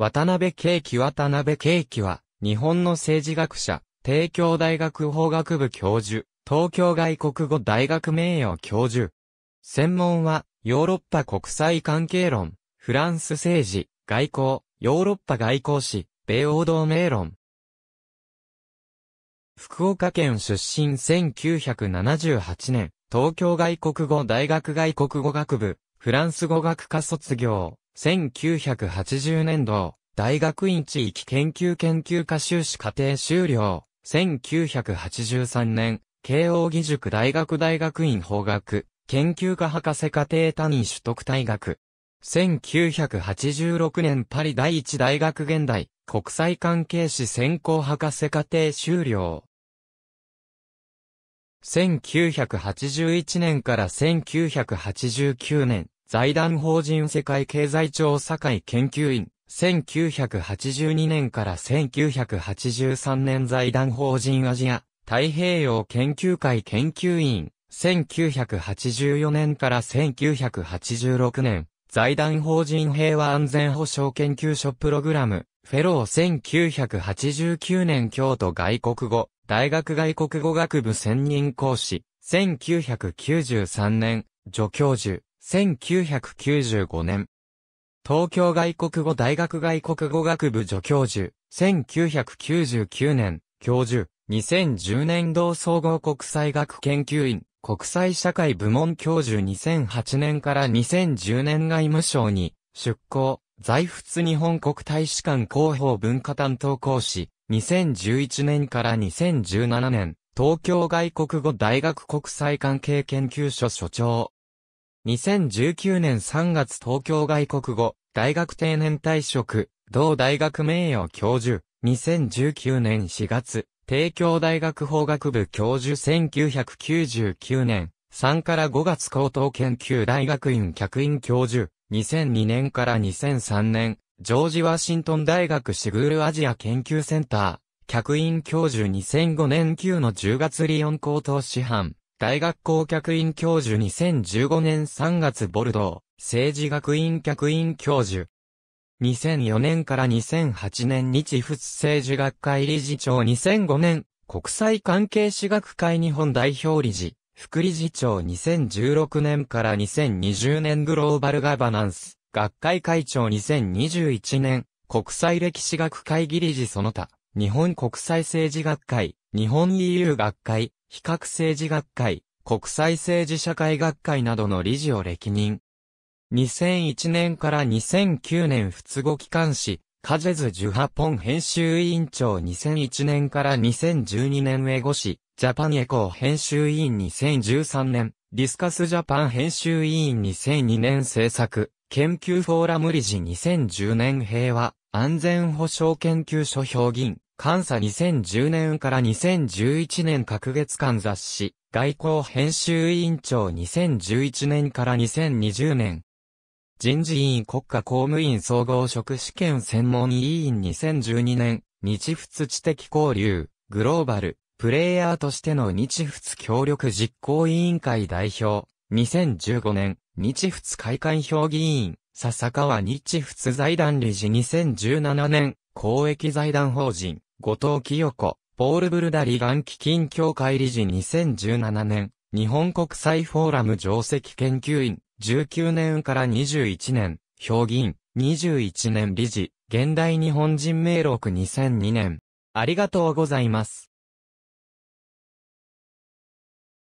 渡辺啓希渡辺啓希は、日本の政治学者、帝京大学法学部教授、東京外国語大学名誉教授。専門は、ヨーロッパ国際関係論、フランス政治、外交、ヨーロッパ外交史、米欧同盟論。福岡県出身1978年、東京外国語大学外国語学部、フランス語学科卒業。1980年度、大学院地域研究研究科修士課程修了。1983年、慶応義塾大学大学院法学、研究科博士課程単位取得大学。1986年パリ第一大学現代、国際関係士専攻博士課程修了。1981年から1989年、財団法人世界経済庁堺研究員、1982年から1983年財団法人アジア太平洋研究会研究員、1984年から1986年、財団法人平和安全保障研究所プログラム、フェロー1989年京都外国語、大学外国語学部専任講師、1993年、助教授、1995年。東京外国語大学外国語学部助教授、1999年、教授、2010年度総合国際学研究院、国際社会部門教授2008年から2010年外務省に、出向、在仏日本国大使館広報文化担当講師、2011年から2017年、東京外国語大学国際関係研究所所長、2019年3月東京外国語、大学定年退職、同大学名誉教授、2019年4月、帝京大学法学部教授1999年、3から5月高等研究大学院客員教授、2002年から2003年、ジョージ・ワシントン大学シグールアジア研究センター、客員教授2005年9の10月リオン高等師範、大学校客員教授2015年3月ボルドー、政治学院客員教授。2004年から2008年日仏政治学会理事長2005年、国際関係史学会日本代表理事、副理事長2016年から2020年グローバルガバナンス、学会会長2021年、国際歴史学会議理事その他、日本国際政治学会、日本 EU 学会、比較政治学会、国際政治社会学会などの理事を歴任。2001年から2009年仏語機関誌、カジェズ・ジュハポン編集委員長2001年から2012年英ゴ誌、ジャパンエコー編集委員2013年、ディスカスジャパン編集委員2002年制作、研究フォーラム理事2010年平和、安全保障研究所評議員、監査2010年から2011年各月間雑誌、外交編集委員長2011年から2020年。人事委員国家公務員総合職試験専門委員2012年、日仏知的交流、グローバル、プレイヤーとしての日仏協力実行委員会代表、2015年、日仏会館評議員、笹川日仏財団理事2017年、公益財団法人、後藤清子、ポール・ブルダリガン基金協会理事2017年、日本国際フォーラム上席研究員、19年から21年、評議員、21年理事、現代日本人名録2002年。ありがとうございます。